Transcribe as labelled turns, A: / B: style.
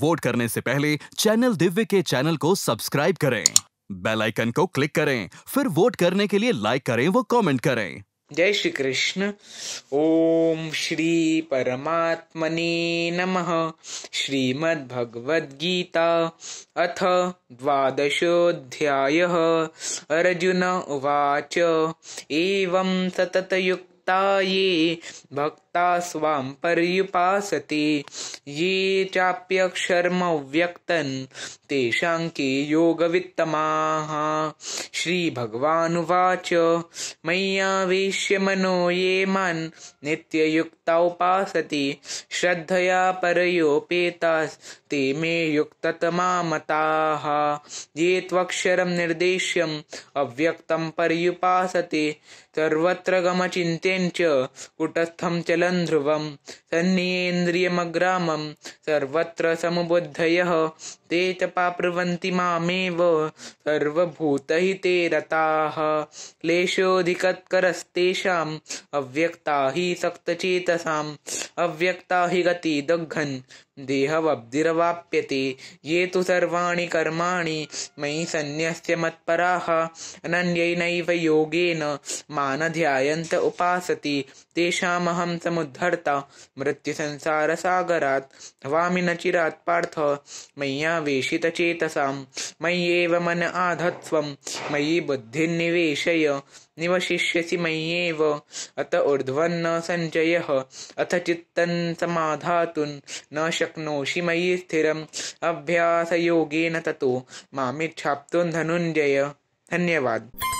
A: vote करने से पहले चैनल दिव्य के चैनल को सब्सक्राइब करें बेल आइकन को क्लिक करें फिर वोट करने के लिए लाइक करें वो कमेंट करें
B: जय श्री कृष्ण ओम श्री परमात्मने नमः श्रीमद् भगवद गीता अथ द्वादशोऽध्यायः अर्जुन उवाच एवं सततयुक्ता ये भक्ता स्वाम पर्युपासते ये चाप्यक्षरमव्यक्तन् तेषां के योगवित्तमाः श्रीभगवानुवाच मय्यावेश्य मनो ये मान् नित्ययुक्ता श्रद्धया परयोपेतास्ते मे युक्ततमा मताः ये त्वक्षरं निर्देश्यम् अव्यक्तं पर्युपासते सर्वत्र गमचिन्त्यं च कुटस्थं चलन् ध्रुवं सन्नियेन्द्रियमग्राम सर्वत्र समबुद्धयः ते च प्राप्नुवन्ति मामेव सर्वभूतहि ते रताः क्लेशोऽधिकत्करस्तेषाम् अव्यक्ता हि सक्तचेतसाम् अव्यक्ता हि गति दघन् देहवब्धिरवाप्यते ये तु सर्वाणि कर्माणि मयि सन्न्यस्य मत्पराः अनन्यैनैव योगेन मानध्यायन्त उपासति तेषामहं समुद्धर्ता मृत्युसंसारसागरात् पार्थ मय्या वेशित चेतसां मय्येव मन आधत्वम् मयि बुद्धिर्निवेशय निवशिष्यसि मय्येव अत ऊर्ध्वन्न सञ्चयः अथ चित्तन् समाधातुन न शक्नोषि मयि स्थिरम् अभ्यासयोगेन ततो मामिच्छाप्तुं धनुञ्जय धन्यवाद